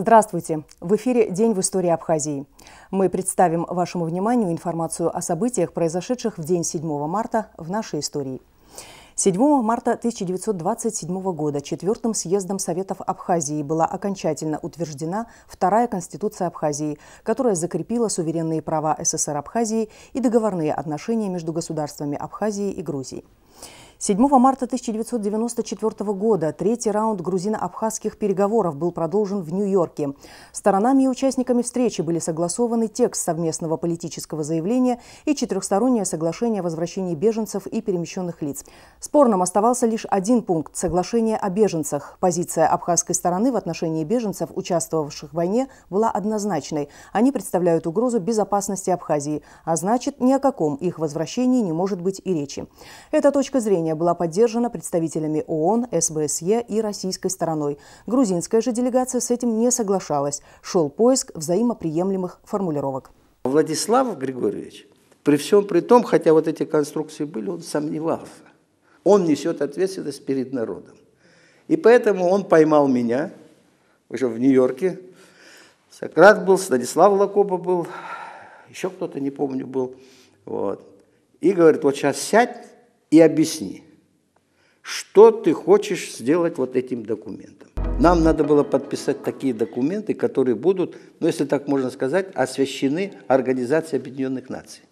Здравствуйте! В эфире «День в истории Абхазии». Мы представим вашему вниманию информацию о событиях, произошедших в день 7 марта в нашей истории. 7 марта 1927 года Четвертым съездом Советов Абхазии была окончательно утверждена Вторая Конституция Абхазии, которая закрепила суверенные права СССР Абхазии и договорные отношения между государствами Абхазии и Грузии. 7 марта 1994 года третий раунд грузино-абхазских переговоров был продолжен в Нью-Йорке. Сторонами и участниками встречи были согласованы текст совместного политического заявления и четырехстороннее соглашение о возвращении беженцев и перемещенных лиц. Спорным оставался лишь один пункт – соглашение о беженцах. Позиция абхазской стороны в отношении беженцев, участвовавших в войне, была однозначной. Они представляют угрозу безопасности Абхазии, а значит, ни о каком их возвращении не может быть и речи. Эта точка зрения Предложение была поддержана представителями ООН, СБСЕ и российской стороной. Грузинская же делегация с этим не соглашалась. Шел поиск взаимоприемлемых формулировок. Владислав Григорьевич, при всем при том, хотя вот эти конструкции были, он сомневался. Он несет ответственность перед народом. И поэтому он поймал меня, уже в Нью-Йорке. Сократ был, Станислав Лакоба был, еще кто-то, не помню, был. Вот. И говорит, вот сейчас сядь и объясни, что ты хочешь сделать вот этим документом. Нам надо было подписать такие документы, которые будут, ну, если так можно сказать, освящены Организацией Объединенных Наций.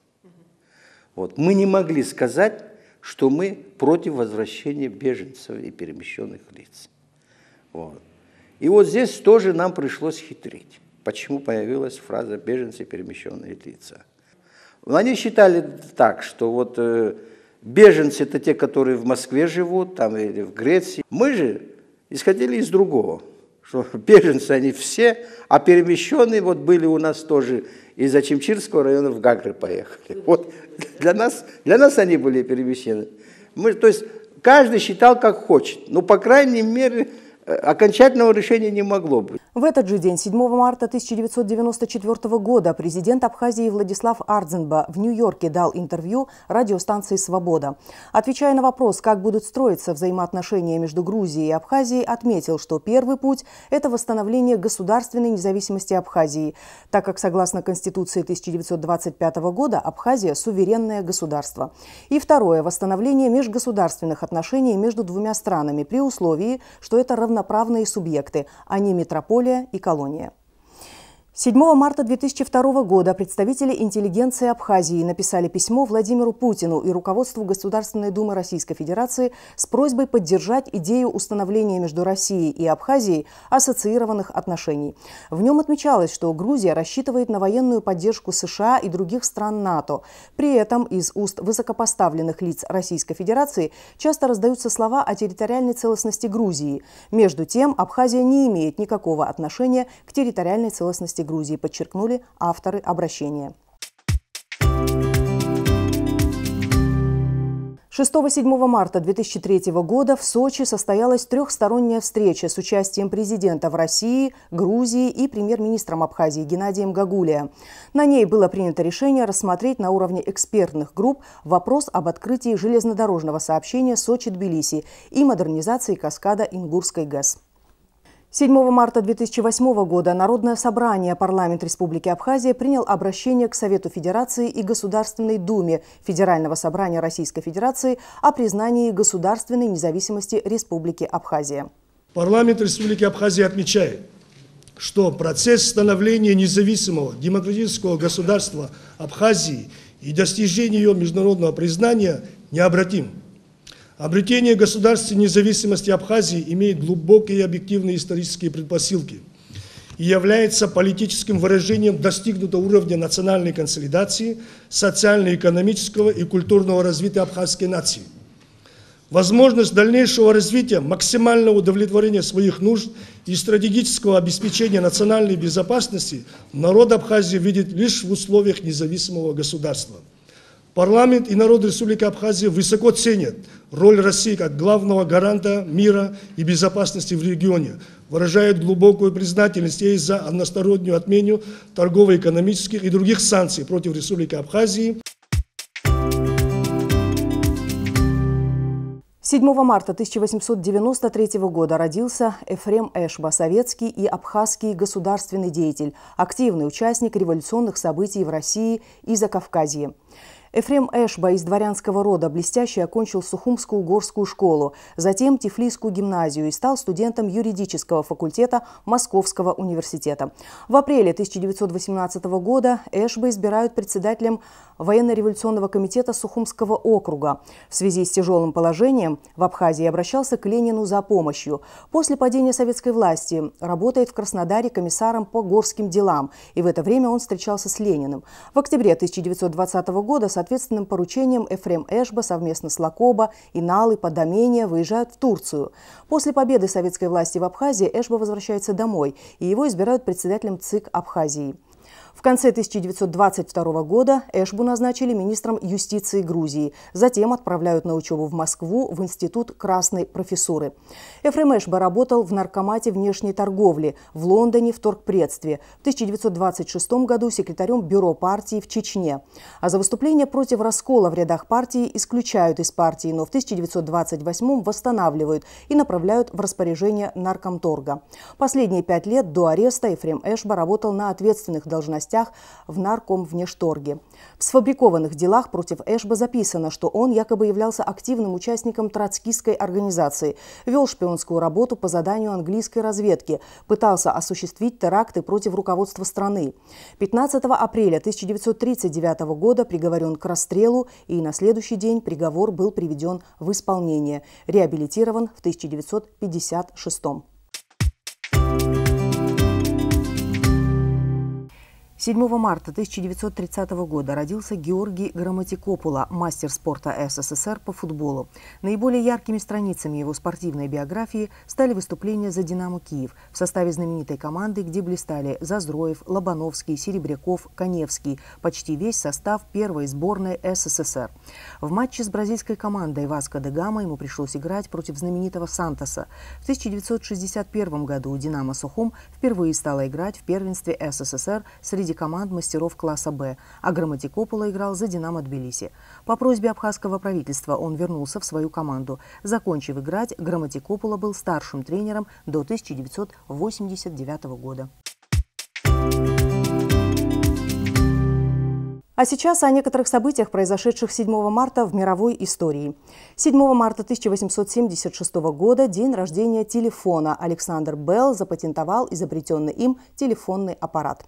Вот. Мы не могли сказать, что мы против возвращения беженцев и перемещенных лиц. Вот. И вот здесь тоже нам пришлось хитрить. Почему появилась фраза «беженцы и перемещенные лица». Они считали так, что вот э, Беженцы – это те, которые в Москве живут, там или в Греции. Мы же исходили из другого, что беженцы они все, а перемещенные вот были у нас тоже из Ачимчирского района в Гагры поехали. Вот для нас, для нас они были перемещены. Мы, то есть каждый считал, как хочет. но ну, по крайней мере, Э, окончательного решения не могло быть. В этот же день, 7 марта 1994 года, президент Абхазии Владислав Ардзенба в Нью-Йорке дал интервью радиостанции «Свобода». Отвечая на вопрос, как будут строиться взаимоотношения между Грузией и Абхазией, отметил, что первый путь – это восстановление государственной независимости Абхазии, так как, согласно Конституции 1925 года, Абхазия – суверенное государство. И второе – восстановление межгосударственных отношений между двумя странами при условии, что это равноправие равноправные субъекты, а не метрополия и колония. 7 марта 2002 года представители интеллигенции Абхазии написали письмо Владимиру Путину и руководству Государственной Думы Российской Федерации с просьбой поддержать идею установления между Россией и Абхазией ассоциированных отношений. В нем отмечалось, что Грузия рассчитывает на военную поддержку США и других стран НАТО. При этом из уст высокопоставленных лиц Российской Федерации часто раздаются слова о территориальной целостности Грузии. Между тем, Абхазия не имеет никакого отношения к территориальной целостности Грузии, подчеркнули авторы обращения. 6-7 марта 2003 года в Сочи состоялась трехсторонняя встреча с участием президентов России, Грузии и премьер-министром Абхазии Геннадием Гагулия. На ней было принято решение рассмотреть на уровне экспертных групп вопрос об открытии железнодорожного сообщения Сочи-Тбилиси и модернизации каскада Ингурской ГЭС. 7 марта 2008 года Народное собрание парламент Республики Абхазия принял обращение к Совету Федерации и Государственной Думе Федерального собрания Российской Федерации о признании государственной независимости Республики Абхазия. Парламент Республики Абхазия отмечает, что процесс становления независимого демократического государства Абхазии и достижения ее международного признания необратим. Обретение государственной независимости Абхазии имеет глубокие и объективные исторические предпосылки и является политическим выражением достигнутого уровня национальной консолидации, социально-экономического и культурного развития абхазской нации. Возможность дальнейшего развития, максимального удовлетворения своих нужд и стратегического обеспечения национальной безопасности народ Абхазии видит лишь в условиях независимого государства – Парламент и народ Республики Абхазия высоко ценят роль России как главного гаранта мира и безопасности в регионе, выражает глубокую признательность ей за одностороннюю отмену торгово-экономических и других санкций против Республики Абхазии. 7 марта 1893 года родился Эфрем Эшба, советский и абхазский государственный деятель, активный участник революционных событий в России и за Закавказье. Эфрем Эшба из дворянского рода блестяще окончил Сухумскую горскую школу, затем Тифлисскую гимназию и стал студентом юридического факультета Московского университета. В апреле 1918 года Эшба избирают председателем военно-революционного комитета Сухумского округа. В связи с тяжелым положением в Абхазии обращался к Ленину за помощью. После падения советской власти работает в Краснодаре комиссаром по горским делам, и в это время он встречался с Лениным. В октябре 1920 года, ответственным поручением Эфрем Эшба совместно с Лакоба, Инал и Подомения выезжают в Турцию. После победы советской власти в Абхазии Эшба возвращается домой, и его избирают председателем ЦИК Абхазии. В конце 1922 года Эшбу назначили министром юстиции Грузии. Затем отправляют на учебу в Москву в Институт Красной профессуры. Эфрем Эшба работал в наркомате внешней торговли, в Лондоне в торгпредстве, в 1926 году секретарем бюро партии в Чечне. А за выступление против раскола в рядах партии исключают из партии, но в 1928 восстанавливают и направляют в распоряжение наркомторга. Последние пять лет до ареста Эфрем Эшба работал на ответственных должностях должностях в Нарком внешторге. В сфабрикованных делах против Эшба записано, что он якобы являлся активным участником троцкистской организации, вел шпионскую работу по заданию английской разведки, пытался осуществить теракты против руководства страны. 15 апреля 1939 года приговорен к расстрелу и на следующий день приговор был приведен в исполнение, реабилитирован в 1956 году. 7 марта 1930 года родился Георгий Грамматикопула, мастер спорта СССР по футболу. Наиболее яркими страницами его спортивной биографии стали выступления за «Динамо Киев» в составе знаменитой команды, где блистали Зазроев, Лобановский, Серебряков, Коневский, почти весь состав первой сборной СССР. В матче с бразильской командой Васко де Гама ему пришлось играть против знаменитого Сантоса. В 1961 году «Динамо Сухум» впервые стала играть в первенстве СССР среди команд мастеров класса «Б», а Грамматикополо играл за «Динамо Тбилиси». По просьбе абхазского правительства он вернулся в свою команду. Закончив играть, Грамматикополо был старшим тренером до 1989 года. А сейчас о некоторых событиях, произошедших 7 марта в мировой истории. 7 марта 1876 года, день рождения телефона, Александр Белл запатентовал изобретенный им телефонный аппарат.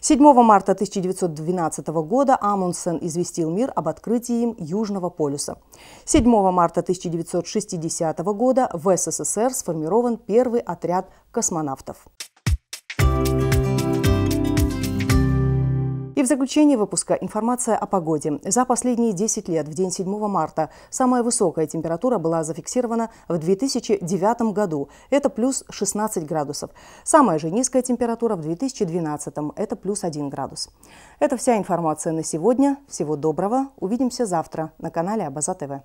7 марта 1912 года Амундсен известил мир об открытии им Южного полюса. 7 марта 1960 года в СССР сформирован первый отряд космонавтов. в заключение выпуска информация о погоде. За последние 10 лет в день 7 марта самая высокая температура была зафиксирована в 2009 году. Это плюс 16 градусов. Самая же низкая температура в 2012. Это плюс 1 градус. Это вся информация на сегодня. Всего доброго. Увидимся завтра на канале Абаза ТВ.